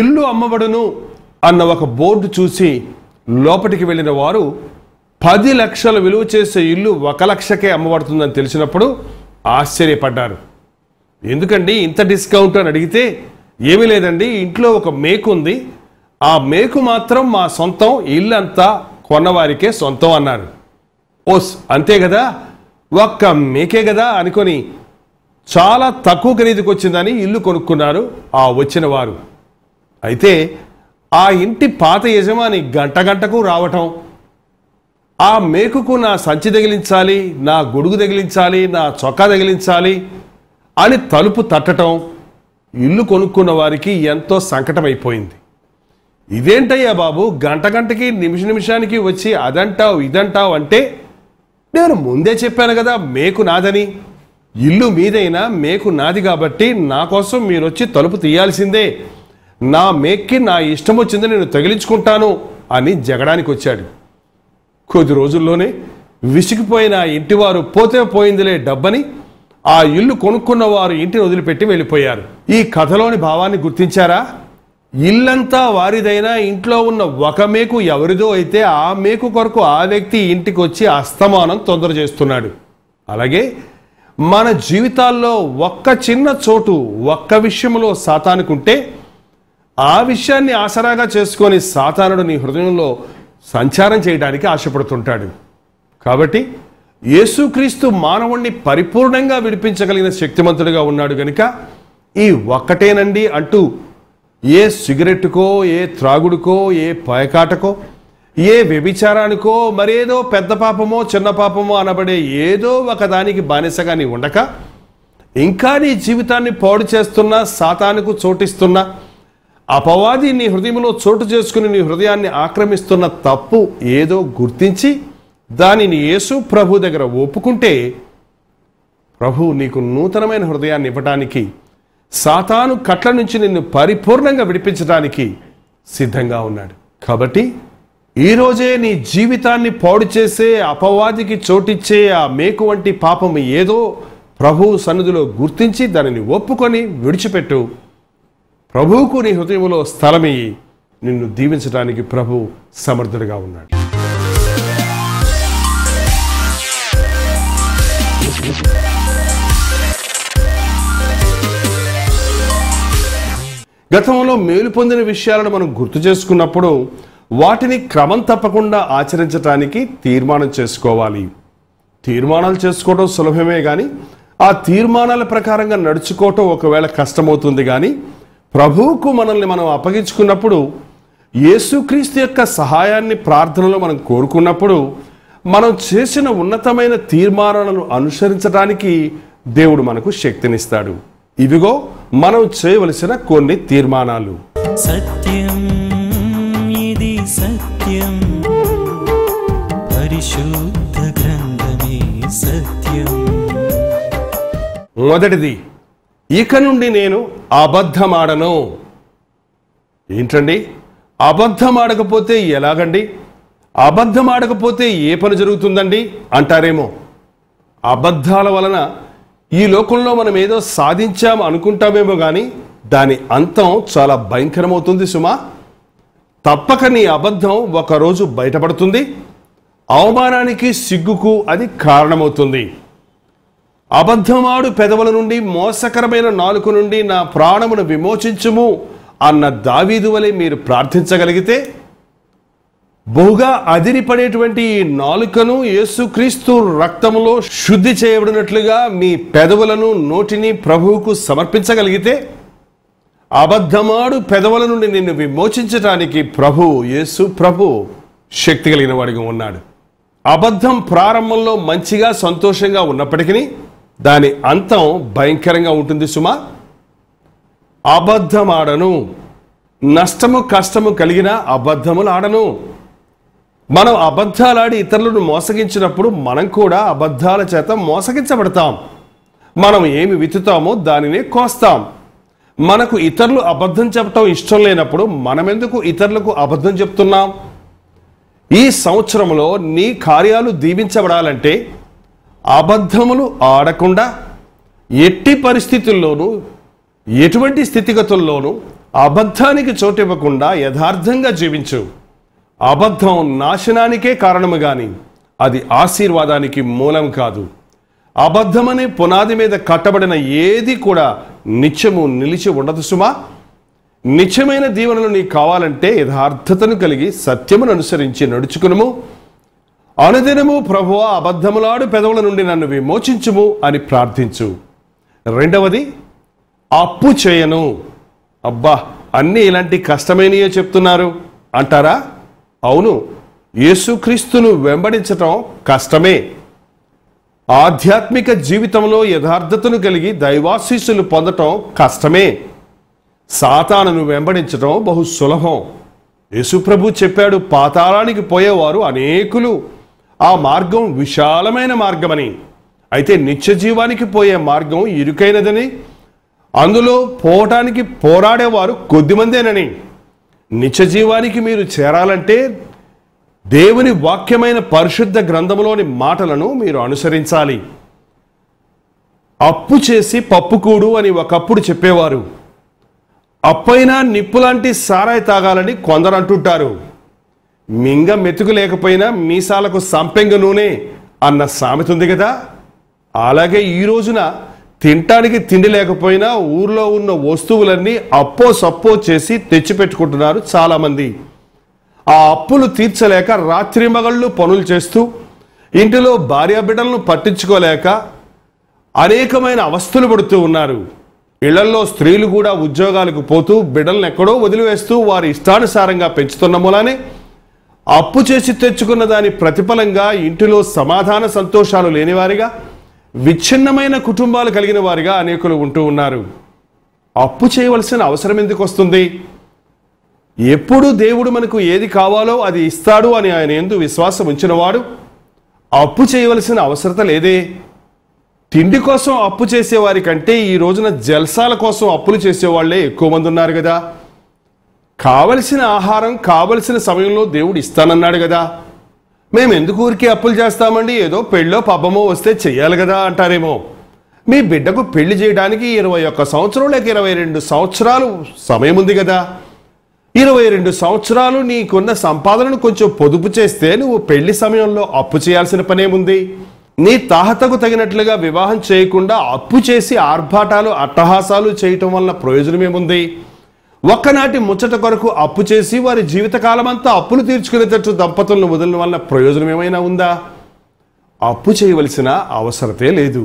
ఇల్లు అమ్మబడును అన్న ఒక బోర్డు చూసి లోపలికి వెళ్ళిన వారు పది లక్షలు విలువ చేసే ఇల్లు ఒక లక్షకే అమ్మబడుతుందని తెలిసినప్పుడు ఆశ్చర్యపడ్డారు ఎందుకండి ఇంత డిస్కౌంట్ అని అడిగితే ఏమీ లేదండి ఇంట్లో ఒక మేకు ఉంది ఆ మేకు మాత్రం మా సొంతం ఇల్లు అంతా కొన్నవారికే సొంతం అన్నారు ఓస్ అంతే కదా ఒక్క మేకే కదా అనుకొని చాలా తక్కువ ఖరీదుకు వచ్చిందని ఇల్లు కొనుక్కున్నారు ఆ వచ్చిన వారు అయితే ఆ ఇంటి పాత యజమాని గంట గంటకు రావటం ఆ మేకుకు నా సంచి తగిలించాలి నా గొడుగు తగిలించాలి నా చొక్కా తగిలించాలి అని తలుపు తట్టడం ఇల్లు కొనుక్కున్న వారికి ఎంతో సంకటమైపోయింది ఇదేంటయ్యా బాబు గంట గంటకి నిమిష నిమిషానికి వచ్చి అదంటావు ఇదంటావు అంటే నేను ముందే చెప్పాను కదా మేకు నాదని ఇల్లు మీదైనా మేకు నాది కాబట్టి నా కోసం మీరు వచ్చి తలుపు తీయాల్సిందే నా మేక్కి నా ఇష్టం వచ్చింది నేను తగిలించుకుంటాను అని జగడానికి వచ్చాడు కొద్ది రోజుల్లోనే విసిగిపోయిన ఇంటివారు పోతే పోయిందిలే డబ్బని ఆ ఇల్లు కొనుక్కున్న వారు ఇంటిని వదిలిపెట్టి వెళ్ళిపోయారు ఈ కథలోని భావాన్ని గుర్తించారా ఇల్లంతా వారిదైనా ఇంట్లో ఉన్న ఒక మేకు ఎవరిదో అయితే ఆ మేకు కొరకు ఆ వ్యక్తి ఇంటికి వచ్చి అస్తమానం తొందర చేస్తున్నాడు అలాగే మన జీవితాల్లో ఒక్క చిన్న చోటు ఒక్క విషయంలో ఉంటే ఆ విషయాన్ని ఆసరాగా చేసుకొని సాతానుడు నీ హృదయంలో సంచారం చేయడానికి ఆశపడుతుంటాడు కాబట్టి యేసుక్రీస్తు మానవుణ్ణి పరిపూర్ణంగా విడిపించగలిగిన శక్తిమంతుడిగా ఉన్నాడు గనుక ఈ ఒక్కటేనండి అంటూ ఏ సిగరెట్కో ఏ త్రాగుడుకో ఏ పయకాటకో ఏ వ్యభిచారానికో మరేదో పెద్ద పాపమో చిన్న పాపమో అనబడే ఏదో ఒకదానికి బానిసగా నీ ఉండక ఇంకా నీ జీవితాన్ని పాడు చేస్తున్నా సాతానుకు చోటిస్తున్నా అపవాది నీ హృదయంలో చోటు చేసుకుని నీ హృదయాన్ని ఆక్రమిస్తున్న తప్పు ఏదో గుర్తించి దానిని యేసు ప్రభు దగ్గర ఒప్పుకుంటే ప్రభు నీకు నూతనమైన హృదయాన్ని ఇవ్వటానికి సాతాను కట్ల నుంచి నిన్ను పరిపూర్ణంగా విడిపించడానికి సిద్ధంగా ఉన్నాడు కాబట్టి ఈరోజే నీ జీవితాన్ని పాడు చేసే అపవాదికి చోటిచ్చే ఆ మేకు వంటి పాపం ఏదో ప్రభు సన్నిధిలో గుర్తించి దానిని ఒప్పుకొని విడిచిపెట్టు ప్రభువుకు నీ హృదయంలో స్థలమయ్యి నిన్ను దీవించడానికి ప్రభు సమర్థుడిగా ఉన్నాడు గతంలో మేలు పొందిన విషయాలను మనం గుర్తు చేసుకున్నప్పుడు వాటిని క్రమం తప్పకుండా ఆచరించటానికి తీర్మానం చేసుకోవాలి తీర్మానాలు చేసుకోవడం సులభమే కానీ ఆ తీర్మానాల ప్రకారంగా నడుచుకోవటం ఒకవేళ కష్టమవుతుంది కానీ ప్రభువుకు మనల్ని మనం అప్పగించుకున్నప్పుడు యేసుక్రీస్తు యొక్క సహాయాన్ని ప్రార్థనలో మనం కోరుకున్నప్పుడు మనం చేసిన ఉన్నతమైన తీర్మానాలను అనుసరించడానికి దేవుడు మనకు శక్తినిస్తాడు ఇవిగో మనం చేయవలసిన కొన్ని తీర్మానాలు సత్యం ఇది సత్యం పరిశుద్ధ గ్రంథమే సత్యం మొదటిది ఇక నుండి నేను అబద్ధమాడను ఏంటండి అబద్ధమాడకపోతే ఎలాగండి అబద్ధమాడకపోతే ఏ పని జరుగుతుందండి అంటారేమో అబద్ధాల వలన ఈ లోకంలో మనం ఏదో సాధించాం అనుకుంటామేమో కానీ దాని అంతం చాలా భయంకరమవుతుంది సుమా తప్పక నీ అబద్ధం ఒకరోజు బయటపడుతుంది అవమానానికి సిగ్గుకు అది కారణమవుతుంది అబద్ధమాడు పెదవుల నుండి మోసకరమైన నాలుక నుండి నా ప్రాణమును విమోచించుము అన్న దావీదు వలె మీరు ప్రార్థించగలిగితే బహుగా అదిరిపడేటువంటి ఈ నాలుకను యేసుక్రీస్తు రక్తములో శుద్ధి చేయబడినట్లుగా మీ పెదవులను నోటిని ప్రభువుకు సమర్పించగలిగితే అబద్ధమాడు పెదవుల నుండి నిన్ను విమోచించటానికి ప్రభు యేసు ప్రభు శక్తి కలిగిన వాడిగా ఉన్నాడు అబద్ధం ప్రారంభంలో మంచిగా సంతోషంగా ఉన్నప్పటికీ దాని అంతం భయంకరంగా ఉంటుంది సుమా అబద్ధమాడను నష్టము కష్టము కలిగిన అబద్ధములు ఆడను మనం ఆడి ఇతరులను మోసగించినప్పుడు మనం కూడా అబద్ధాల చేత మోసగించబడతాం మనం ఏమి విత్తుతామో దానినే కోస్తాం మనకు ఇతరులు అబద్ధం చెప్పటం ఇష్టం లేనప్పుడు మనమెందుకు ఇతరులకు అబద్ధం చెప్తున్నాం ఈ సంవత్సరంలో నీ కార్యాలు దీవించబడాలంటే అబద్ధములు ఆడకుండా ఎట్టి పరిస్థితుల్లోనూ ఎటువంటి స్థితిగతుల్లోనూ అబద్ధానికి చోటివ్వకుండా యథార్థంగా జీవించు అబద్ధం నాశనానికే కారణము కానీ అది ఆశీర్వాదానికి మూలం కాదు అబద్ధమనే పునాది మీద కట్టబడిన ఏది కూడా నిత్యము నిలిచి ఉండదు సుమా నిత్యమైన దీవెనలు నీకు కావాలంటే యథార్థతను కలిగి సత్యమును అనుసరించి నడుచుకునుము అనుదినము ప్రభువా అబద్ధములాడు పెదవుల నుండి నన్ను విమోచించుము అని ప్రార్థించు రెండవది అప్పు చేయను అబ్బా అన్నీ ఇలాంటి కష్టమైనయే చెప్తున్నారు అంటారా అవును యేసుక్రీస్తును వెంబడించటం కష్టమే ఆధ్యాత్మిక జీవితంలో యథార్థతను కలిగి దైవాశీస్సులు పొందటం కష్టమే సాతానను వెంబడించటం బహు సులభం యేసుప్రభు చెప్పాడు పాతాళానికి పోయేవారు అనేకులు ఆ మార్గం విశాలమైన మార్గమని అయితే నిత్య జీవానికి పోయే మార్గం ఇరుకైనదని అందులో పోవటానికి పోరాడేవారు కొద్దిమందేనని నిత్య జీవానికి మీరు చేరాలంటే దేవుని వాక్యమైన పరిశుద్ధ గ్రంథంలోని మాటలను మీరు అనుసరించాలి అప్పు చేసి పప్పుకూడు అని ఒకప్పుడు చెప్పేవారు అప్పైనా నిప్పులాంటి సారాయి తాగాలని కొందరు అంటుంటారు మింగ మెతుకు లేకపోయినా మీసాలకు సంపెంగ నూనె అన్న సామెత ఉంది కదా అలాగే ఈ రోజున తినటానికి తిండి లేకపోయినా ఊర్లో ఉన్న వస్తువులన్నీ అప్పో సప్పో చేసి తెచ్చిపెట్టుకుంటున్నారు చాలామంది ఆ అప్పులు తీర్చలేక రాత్రి మగళ్ళు పనులు చేస్తూ ఇంటిలో భార్యాబిడ్డలను పట్టించుకోలేక అనేకమైన అవస్థలు పడుతూ ఉన్నారు ఇళ్లలో స్త్రీలు కూడా ఉద్యోగాలకు పోతూ బిడ్డలను ఎక్కడో వదిలివేస్తూ వారి ఇష్టానుసారంగా పెంచుతున్న మూలానే అప్పు చేసి తెచ్చుకున్న దాని ప్రతిఫలంగా ఇంటిలో సమాధాన సంతోషాలు లేనివారిగా విచ్ఛిన్నమైన కుటుంబాలు కలిగిన వారిగా అనేకులు ఉంటూ ఉన్నారు అప్పు చేయవలసిన అవసరం ఎందుకు వస్తుంది ఎప్పుడు దేవుడు మనకు ఏది కావాలో అది ఇస్తాడు అని ఆయన ఎందు విశ్వాసం ఉంచినవాడు అప్పు చేయవలసిన అవసరత లేదే తిండి కోసం అప్పు చేసేవారి కంటే ఈ రోజున జల్సాల కోసం అప్పులు చేసేవాళ్లే ఎక్కువ మంది ఉన్నారు కదా కావలసిన ఆహారం కావలసిన సమయంలో దేవుడు ఇస్తానన్నాడు కదా మేము ఎందుకు ఊరికి అప్పులు చేస్తామండి ఏదో పెళ్ళో పబ్బమో వస్తే చెయ్యాలి కదా అంటారేమో మీ బిడ్డకు పెళ్లి చేయడానికి ఇరవై ఒక్క సంవత్సరం లేక ఇరవై రెండు సంవత్సరాలు సమయం ఉంది కదా ఇరవై రెండు సంవత్సరాలు నీకున్న సంపాదనను కొంచెం పొదుపు చేస్తే నువ్వు పెళ్లి సమయంలో అప్పు చేయాల్సిన పనేముంది నీ తాహతకు తగినట్లుగా వివాహం చేయకుండా అప్పు చేసి ఆర్భాటాలు అట్టహాసాలు చేయటం వలన ప్రయోజనమేముంది ఒక్కనాటి ముచ్చట కొరకు అప్పు చేసి వారి అంతా అప్పులు తీర్చుకునేటట్టు దంపతులను వదలడం వల్ల ప్రయోజనం ఏమైనా ఉందా అప్పు చేయవలసిన అవసరతే లేదు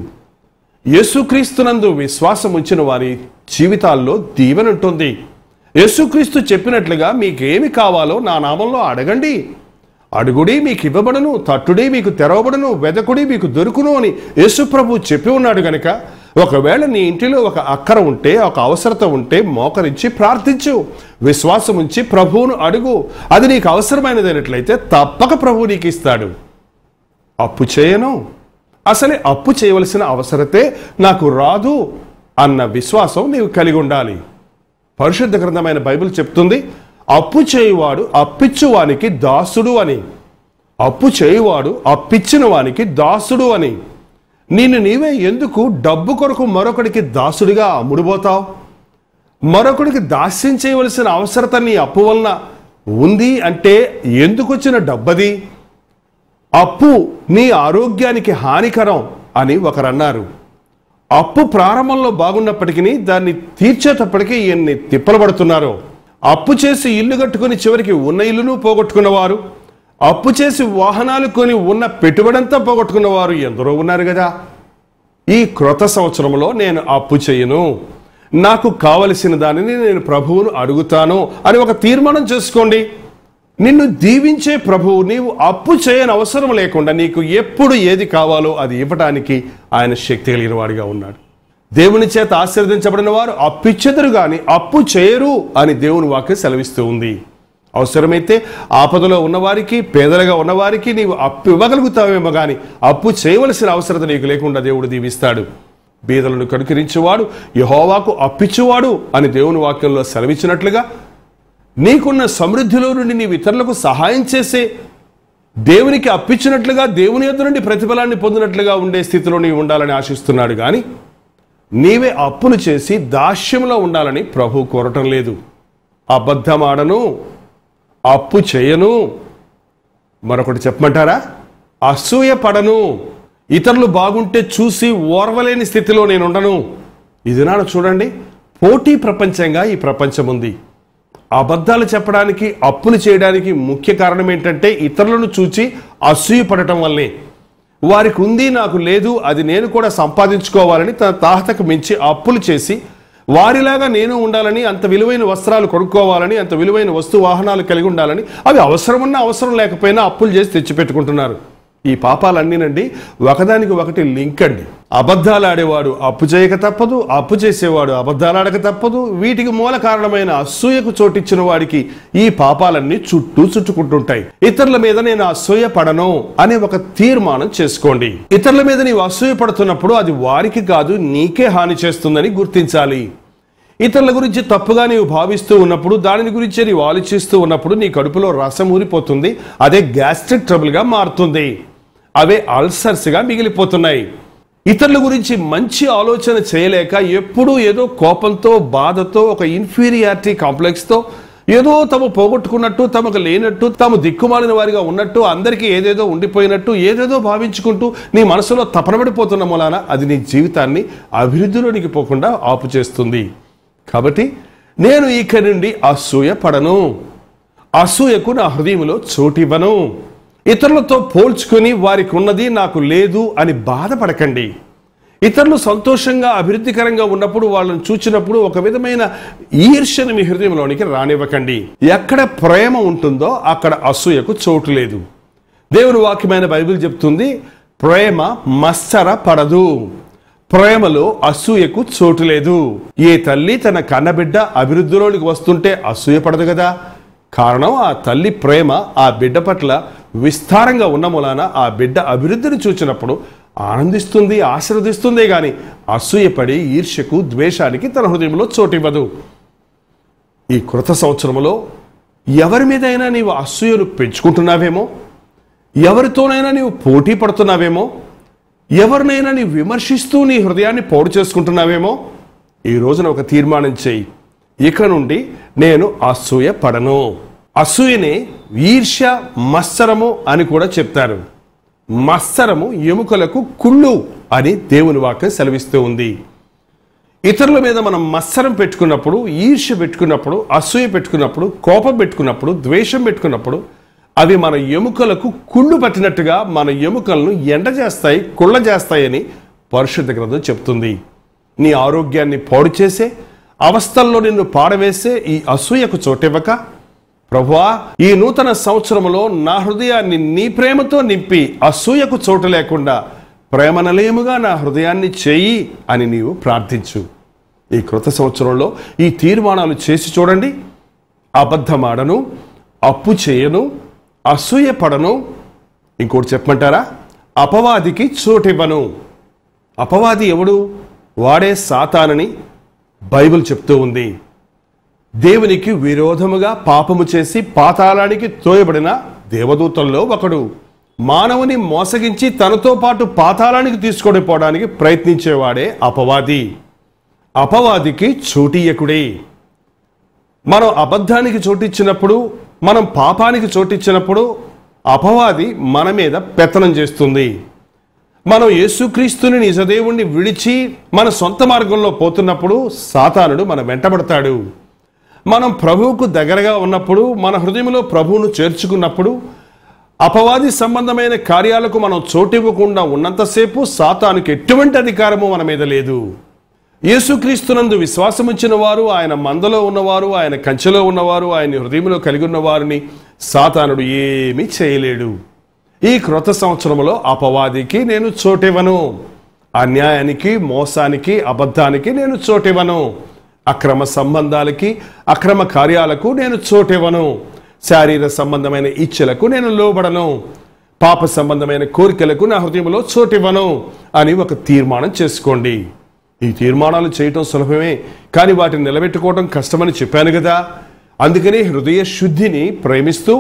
యేసుక్రీస్తునందు విశ్వాసం ఉంచిన వారి జీవితాల్లో దీవెనుంటుంది యేసుక్రీస్తు చెప్పినట్లుగా మీకేమి కావాలో నా నామంలో అడగండి అడుగుడి మీకు ఇవ్వబడను తట్టుడి మీకు తెరవబడను వెదకుడి మీకు దొరుకును అని యేసుప్రభు చెప్పి ఉన్నాడు గనక ఒకవేళ నీ ఇంటిలో ఒక అక్కర ఉంటే ఒక అవసరత ఉంటే మోకరించి ప్రార్థించు విశ్వాసం ఉంచి ప్రభువును అడుగు అది నీకు అవసరమైనదైనట్లయితే తప్పక ప్రభువు నీకు ఇస్తాడు అప్పు చేయను అసలే అప్పు చేయవలసిన అవసరతే నాకు రాదు అన్న విశ్వాసం నీవు కలిగి ఉండాలి పరిశుద్ధ గ్రంథమైన బైబిల్ చెప్తుంది అప్పు చేయువాడు అప్పిచ్చువానికి దాసుడు అని అప్పు చేయువాడు అప్పిచ్చిన వానికి దాసుడు అని నిన్ను నీవే ఎందుకు డబ్బు కొరకు మరొకడికి దాసుడిగా అమ్ముడుపోతావు మరొకడికి దాస్యం చేయవలసిన అవసరత నీ అప్పు వలన ఉంది అంటే ఎందుకొచ్చిన డబ్బది అప్పు నీ ఆరోగ్యానికి హానికరం అని ఒకరన్నారు అప్పు ప్రారంభంలో బాగున్నప్పటికీ దాన్ని తీర్చేటప్పటికీ ఎన్ని తిప్పలు పడుతున్నారో అప్పు చేసి ఇల్లు కట్టుకుని చివరికి ఉన్న ఇల్లును పోగొట్టుకున్నవారు అప్పు చేసి వాహనాలు కొని ఉన్న పెట్టుబడంతా పోగొట్టుకున్న వారు ఎందరో ఉన్నారు కదా ఈ క్రొత్త సంవత్సరంలో నేను అప్పు చేయను నాకు కావలసిన దానిని నేను ప్రభువును అడుగుతాను అని ఒక తీర్మానం చేసుకోండి నిన్ను దీవించే ప్రభువు నీవు అప్పు చేయని అవసరం లేకుండా నీకు ఎప్పుడు ఏది కావాలో అది ఇవ్వటానికి ఆయన శక్తి కలిగిన వాడిగా ఉన్నాడు దేవుని చేత ఆశీర్వదించబడిన వారు అప్పిచ్చెదరు కానీ అప్పు చేయరు అని దేవుని వాక్య సెలవిస్తూ ఉంది అవసరమైతే ఆపదలో ఉన్నవారికి పేదలుగా ఉన్నవారికి నీవు అప్పు ఇవ్వగలుగుతావేమో కానీ అప్పు చేయవలసిన అవసరత నీకు లేకుండా దేవుడు దీవిస్తాడు బీదలను కనుకరించేవాడు యహోవాకు అప్పిచ్చేవాడు అని దేవుని వాక్యంలో సెలవిచ్చినట్లుగా నీకున్న సమృద్ధిలో నుండి నీ ఇతరులకు సహాయం చేసే దేవునికి అప్పించినట్లుగా దేవుని ఎద్దు నుండి ప్రతిఫలాన్ని పొందినట్లుగా ఉండే స్థితిలో నీవు ఉండాలని ఆశిస్తున్నాడు కానీ నీవే అప్పులు చేసి దాస్యంలో ఉండాలని ప్రభు కోరటం లేదు అబద్ధమాడను అప్పు చేయను మరొకటి చెప్పమంటారా అసూయ పడను ఇతరులు బాగుంటే చూసి ఓర్వలేని స్థితిలో నేను ఉండను ఇది నాడు చూడండి పోటీ ప్రపంచంగా ఈ ప్రపంచం ఉంది అబద్ధాలు చెప్పడానికి అప్పులు చేయడానికి ముఖ్య కారణం ఏంటంటే ఇతరులను చూచి అసూయ పడటం వల్లే వారికి ఉంది నాకు లేదు అది నేను కూడా సంపాదించుకోవాలని తన తాహతకు మించి అప్పులు చేసి వారిలాగా నేను ఉండాలని అంత విలువైన వస్త్రాలు కొనుక్కోవాలని అంత విలువైన వస్తు వాహనాలు కలిగి ఉండాలని అవి అవసరం ఉన్నా అవసరం లేకపోయినా అప్పులు చేసి తెచ్చిపెట్టుకుంటున్నారు ఈ పాపాలన్నీనండి ఒకదానికి ఒకటి లింక్ అండి అబద్ధాలు ఆడేవాడు అప్పు చేయక తప్పదు అప్పు చేసేవాడు అబద్ధాలు ఆడక తప్పదు వీటికి మూల కారణమైన అసూయకు చోటిచ్చిన వాడికి ఈ పాపాలన్నీ చుట్టూ చుట్టుకుంటుంటాయి ఇతరుల మీద నేను అసూయ పడను అనే ఒక తీర్మానం చేసుకోండి ఇతరుల మీద నీవు అసూయ పడుతున్నప్పుడు అది వారికి కాదు నీకే హాని చేస్తుందని గుర్తించాలి ఇతరుల గురించి తప్పుగా నీవు భావిస్తూ ఉన్నప్పుడు దానిని గురించి నీవు ఆలోచిస్తూ ఉన్నప్పుడు నీ కడుపులో రసం ఊరిపోతుంది అదే గ్యాస్ట్రిక్ ట్రబుల్గా మారుతుంది అవే అల్సర్స్గా మిగిలిపోతున్నాయి ఇతరుల గురించి మంచి ఆలోచన చేయలేక ఎప్పుడూ ఏదో కోపంతో బాధతో ఒక ఇన్ఫీరియారిటీ కాంప్లెక్స్తో ఏదో తమ పోగొట్టుకున్నట్టు తమకు లేనట్టు తాము దిక్కుమాలిన వారిగా ఉన్నట్టు అందరికీ ఏదేదో ఉండిపోయినట్టు ఏదేదో భావించుకుంటూ నీ మనసులో తపనబడిపోతున్న మూలాన అది నీ జీవితాన్ని అభివృద్ధిలోనికి పోకుండా ఆపు చేస్తుంది కాబట్టి నేను ఇక్కడి నుండి అసూయ పడను అసూయకు నా హృదయంలో చోటివ్వను ఇతరులతో పోల్చుకొని వారికి ఉన్నది నాకు లేదు అని బాధపడకండి ఇతరులు సంతోషంగా అభివృద్ధికరంగా ఉన్నప్పుడు వాళ్ళని చూచినప్పుడు ఒక విధమైన ఈర్ష్యను మీ హృదయంలోనికి రానివ్వకండి ఎక్కడ ప్రేమ ఉంటుందో అక్కడ అసూయకు చోటు లేదు దేవుని వాక్యమైన బైబిల్ చెప్తుంది ప్రేమ మస్సర పడదు ప్రేమలో అసూయకు చోటు లేదు ఏ తల్లి తన కన్నబిడ్డ అభివృద్ధిలోనికి వస్తుంటే అసూయ పడదు కదా కారణం ఆ తల్లి ప్రేమ ఆ బిడ్డ పట్ల విస్తారంగా ఉన్న మూలాన ఆ బిడ్డ అభివృద్ధిని చూచినప్పుడు ఆనందిస్తుంది ఆశీర్వదిస్తుంది కానీ అసూయపడి ఈర్ష్యకు ద్వేషానికి తన హృదయంలో చోటివ్వదు ఈ కృత సంవత్సరంలో ఎవరి మీదైనా నీవు అసూయను పెంచుకుంటున్నావేమో ఎవరితోనైనా నీవు పోటీ పడుతున్నావేమో ఎవరినైనా నీవు విమర్శిస్తూ నీ హృదయాన్ని పోటు చేసుకుంటున్నావేమో ఈ రోజున ఒక తీర్మానం చేయి ఇక నుండి నేను అసూయ పడను అసూయని ఈర్ష మత్సరము అని కూడా చెప్తారు మత్సరము ఎముకలకు కుళ్ళు అని దేవుని వాక్యం సెలవిస్తూ ఉంది ఇతరుల మీద మనం మత్సరం పెట్టుకున్నప్పుడు ఈర్ష్య పెట్టుకున్నప్పుడు అసూయ పెట్టుకున్నప్పుడు కోపం పెట్టుకున్నప్పుడు ద్వేషం పెట్టుకున్నప్పుడు అవి మన ఎముకలకు కుళ్ళు పట్టినట్టుగా మన ఎముకలను ఎండ చేస్తాయి కుళ్ళ చేస్తాయని పరిశుద్ధ గ్రంథం చెప్తుంది నీ ఆరోగ్యాన్ని పాడు చేసే అవస్థల్లో నిన్ను పాడవేసే ఈ అసూయకు చోటివ్వక ప్రభువా ఈ నూతన సంవత్సరంలో నా హృదయాన్ని నీ ప్రేమతో నింపి అసూయకు చోటు లేకుండా ప్రేమ నిలయముగా నా హృదయాన్ని చేయి అని నీవు ప్రార్థించు ఈ కృత సంవత్సరంలో ఈ తీర్మానాలు చేసి చూడండి అబద్ధమాడను అప్పు చేయను అసూయ పడను ఇంకోటి చెప్పమంటారా అపవాదికి చోటివ్వను అపవాది ఎవడు వాడే సాతానని బైబిల్ చెప్తూ ఉంది దేవునికి విరోధముగా పాపము చేసి పాతాళానికి తోయబడిన దేవదూతల్లో ఒకడు మానవుని మోసగించి తనతో పాటు పాతాళానికి తీసుకొని పోవడానికి ప్రయత్నించేవాడే అపవాది అపవాదికి చోటీయకుడే మనం అబద్ధానికి చోటిచ్చినప్పుడు మనం పాపానికి చోటిచ్చినప్పుడు అపవాది మన మీద పెత్తనం చేస్తుంది మనం యేసుక్రీస్తుని నిజదేవుణ్ణి విడిచి మన సొంత మార్గంలో పోతున్నప్పుడు సాతానుడు మన వెంటబడతాడు మనం ప్రభువుకు దగ్గరగా ఉన్నప్పుడు మన హృదయంలో ప్రభువును చేర్చుకున్నప్పుడు అపవాది సంబంధమైన కార్యాలకు మనం చోటివ్వకుండా ఉన్నంతసేపు సాతానికి ఎటువంటి అధికారము మన మీద లేదు యేసుక్రీస్తునందు విశ్వాసముంచిన వారు ఆయన మందలో ఉన్నవారు ఆయన కంచెలో ఉన్నవారు ఆయన హృదయంలో కలిగి ఉన్న వారిని సాతానుడు ఏమీ చేయలేడు ఈ క్రొత్త సంవత్సరంలో అపవాదికి నేను చోటివ్వను అన్యాయానికి మోసానికి అబద్ధానికి నేను చోటివ్వను అక్రమ సంబంధాలకి అక్రమ కార్యాలకు నేను చోటివ్వను శారీర సంబంధమైన ఇచ్చలకు నేను లోబడను పాప సంబంధమైన కోరికలకు నా హృదయంలో చోటివ్వను అని ఒక తీర్మానం చేసుకోండి ఈ తీర్మానాలు చేయటం సులభమే కానీ వాటిని నిలబెట్టుకోవడం కష్టమని చెప్పాను కదా అందుకని హృదయ శుద్ధిని ప్రేమిస్తూ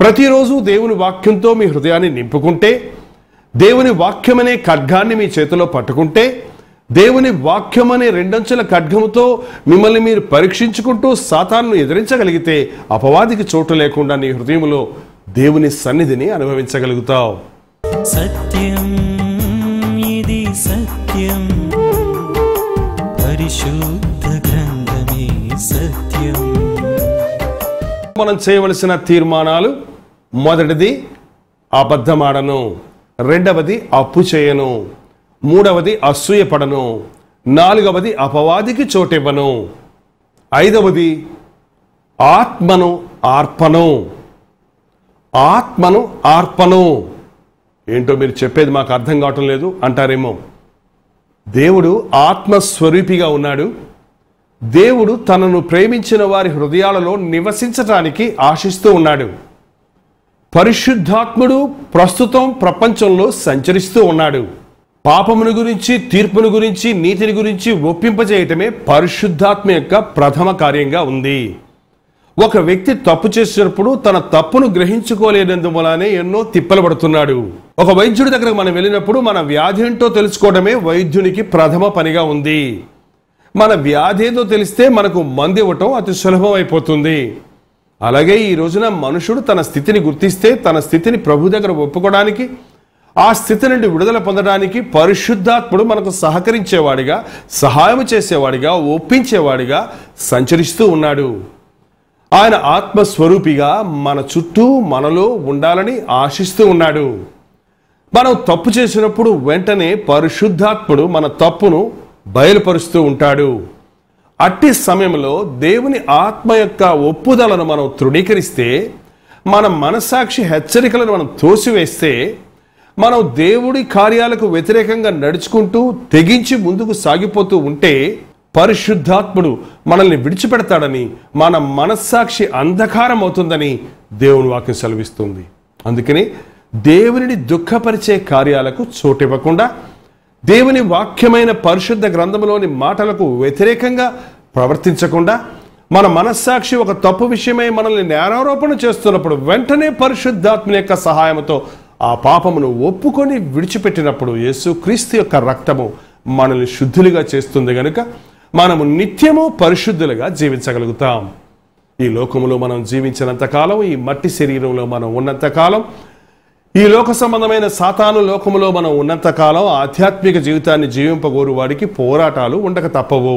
ప్రతిరోజు దేవుని వాక్యంతో మీ హృదయాన్ని నింపుకుంటే దేవుని వాక్యమనే ఖడ్గాన్ని మీ చేతిలో పట్టుకుంటే దేవుని వాక్యం అనే రెండంచెల ఖడ్గముతో మిమ్మల్ని మీరు పరీక్షించుకుంటూ సాతాన్ను ఎదిరించగలిగితే అపవాదికి చోటు లేకుండా నీ హృదయంలో దేవుని సన్నిధిని అనుభవించగలుగుతావు సత్యం ఇది సత్యం పరిశుద్ధ గ్రంథమే సత్యం మనం చేయవలసిన తీర్మానాలు మొదటిది అబద్ధమాడను రెండవది అప్పు చేయను మూడవది అసూయపడను నాలుగవది అపవాదికి చోటివ్వను ఐదవది ఆత్మను ఆర్పను ఆత్మను ఆర్పను ఏంటో మీరు చెప్పేది మాకు అర్థం కావటం లేదు అంటారేమో దేవుడు ఆత్మస్వరూపిగా ఉన్నాడు దేవుడు తనను ప్రేమించిన వారి హృదయాలలో నివసించటానికి ఆశిస్తూ ఉన్నాడు పరిశుద్ధాత్ముడు ప్రస్తుతం ప్రపంచంలో సంచరిస్తూ ఉన్నాడు పాపమును గురించి తీర్పును గురించి నీతిని గురించి ఒప్పింపజేయటమే పరిశుద్ధాత్మ యొక్క ప్రథమ కార్యంగా ఉంది ఒక వ్యక్తి తప్పు చేసినప్పుడు తన తప్పును గ్రహించుకోలేనందువలనే ఎన్నో తిప్పలు పడుతున్నాడు ఒక వైద్యుడి దగ్గరకు మనం వెళ్ళినప్పుడు మన వ్యాధి ఏంటో తెలుసుకోవడమే వైద్యునికి ప్రథమ పనిగా ఉంది మన వ్యాధి ఏదో తెలిస్తే మనకు మంది ఇవ్వటం అతి సులభం అయిపోతుంది అలాగే ఈ రోజున మనుషుడు తన స్థితిని గుర్తిస్తే తన స్థితిని ప్రభు దగ్గర ఒప్పుకోవడానికి ఆ స్థితి నుండి విడుదల పొందడానికి పరిశుద్ధాత్ముడు మనకు సహకరించేవాడిగా సహాయం చేసేవాడిగా ఒప్పించేవాడిగా సంచరిస్తూ ఉన్నాడు ఆయన ఆత్మస్వరూపిగా మన చుట్టూ మనలో ఉండాలని ఆశిస్తూ ఉన్నాడు మనం తప్పు చేసినప్పుడు వెంటనే పరిశుద్ధాత్ముడు మన తప్పును బయలుపరుస్తూ ఉంటాడు అట్టి సమయంలో దేవుని ఆత్మ యొక్క ఒప్పుదలను మనం తృణీకరిస్తే మన మనసాక్షి హెచ్చరికలను మనం తోసివేస్తే మనం దేవుడి కార్యాలకు వ్యతిరేకంగా నడుచుకుంటూ తెగించి ముందుకు సాగిపోతూ ఉంటే పరిశుద్ధాత్ముడు మనల్ని విడిచిపెడతాడని మన మనస్సాక్షి అంధకారం అవుతుందని దేవుని వాక్యం సెలవిస్తుంది అందుకని దేవుని దుఃఖపరిచే కార్యాలకు చోటివ్వకుండా దేవుని వాక్యమైన పరిశుద్ధ గ్రంథంలోని మాటలకు వ్యతిరేకంగా ప్రవర్తించకుండా మన మనస్సాక్షి ఒక తప్పు విషయమై మనల్ని నేరారోపణ చేస్తున్నప్పుడు వెంటనే పరిశుద్ధాత్మ యొక్క సహాయంతో ఆ పాపమును ఒప్పుకొని విడిచిపెట్టినప్పుడు క్రీస్తు యొక్క రక్తము మనల్ని శుద్ధులుగా చేస్తుంది గనుక మనము నిత్యము పరిశుద్ధులుగా జీవించగలుగుతాం ఈ లోకములో మనం జీవించినంతకాలం ఈ మట్టి శరీరంలో మనం ఉన్నంతకాలం ఈ లోక సంబంధమైన సాతాను లోకములో మనం ఉన్నంతకాలం ఆధ్యాత్మిక జీవితాన్ని జీవింపగోరు వాడికి పోరాటాలు ఉండక తప్పవు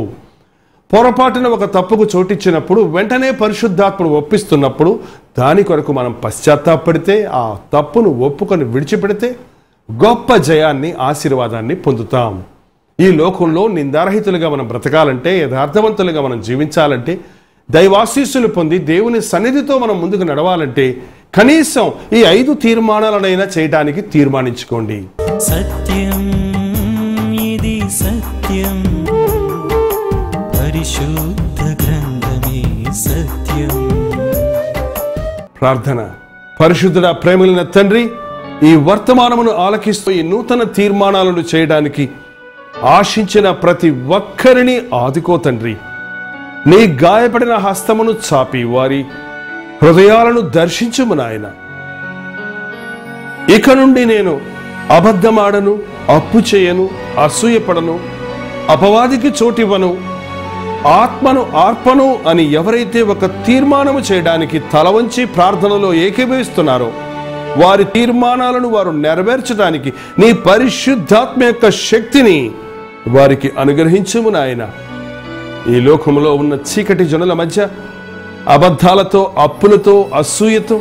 పొరపాటున ఒక తప్పుకు చోటిచ్చినప్పుడు వెంటనే పరిశుద్ధాత్మను ఒప్పిస్తున్నప్పుడు దాని కొరకు మనం పశ్చాత్తాపడితే ఆ తప్పును ఒప్పుకొని విడిచిపెడితే గొప్ప జయాన్ని ఆశీర్వాదాన్ని పొందుతాం ఈ లోకంలో నిందారహితులుగా మనం బ్రతకాలంటే యథార్థవంతులుగా మనం జీవించాలంటే దైవాశీస్సులు పొంది దేవుని సన్నిధితో మనం ముందుకు నడవాలంటే కనీసం ఈ ఐదు తీర్మానాలనైనా చేయడానికి తీర్మానించుకోండి సత్యం ఇది సత్యం పరిశుద్ధ గ్రంథమే సత్యం ప్రార్థన పరిశుద్ధుడ ప్రేమలైన తండ్రి ఈ వర్తమానమును ఆలకిస్తూ ఈ నూతన తీర్మానాలను చేయడానికి ఆశించిన ప్రతి ఒక్కరిని ఆదుకో తండ్రి నీ గాయపడిన హస్తమును చాపి వారి హృదయాలను దర్శించుము నాయన ఇక నుండి నేను అబద్ధమాడను అప్పు చేయను అసూయపడను అపవాదికి చోటివ్వను ఆత్మను ఆర్పను అని ఎవరైతే ఒక తీర్మానము చేయడానికి తల వంచి ప్రార్థనలో ఏకీభవిస్తున్నారో వారి తీర్మానాలను వారు నెరవేర్చడానికి నీ పరిశుద్ధాత్మ యొక్క శక్తిని వారికి అనుగ్రహించము నాయన ఈ లోకంలో ఉన్న చీకటి జనుల మధ్య అబద్ధాలతో అప్పులతో అసూయతో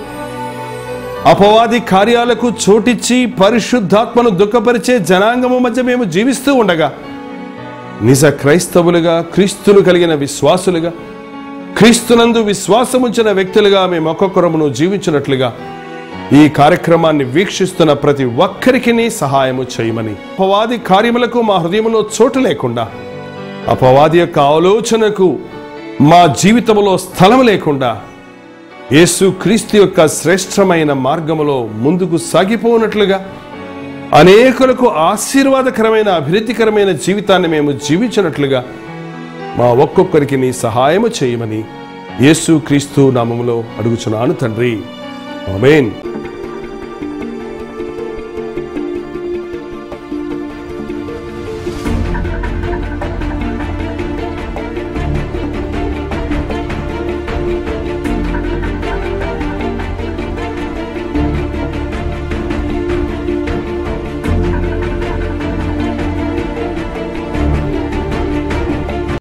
అపవాది కార్యాలకు చోటిచ్చి పరిశుద్ధాత్మను దుఃఖపరిచే జనాంగము మధ్య మేము జీవిస్తూ ఉండగా నిజ క్రైస్తవులుగా క్రీస్తులు కలిగిన విశ్వాసులుగా క్రీస్తునందు విశ్వాసముంచిన వ్యక్తులుగా మేము ఒక్కొక్కరమును జీవించినట్లుగా ఈ కార్యక్రమాన్ని వీక్షిస్తున్న ప్రతి ఒక్కరికి సహాయము చేయమని అపవాది కార్యములకు మా హృదయంలో చోటు లేకుండా అపవాది యొక్క ఆలోచనకు మా జీవితంలో స్థలం లేకుండా యేసు క్రీస్తు యొక్క శ్రేష్టమైన మార్గములో ముందుకు సాగిపోనట్లుగా అనేకులకు ఆశీర్వాదకరమైన అభివృద్ధికరమైన జీవితాన్ని మేము జీవించినట్లుగా మా ఒక్కొక్కరికి నీ సహాయము చేయమని యేసు క్రీస్తు నామంలో అడుగుచున్నాను తండ్రి ఆమెన్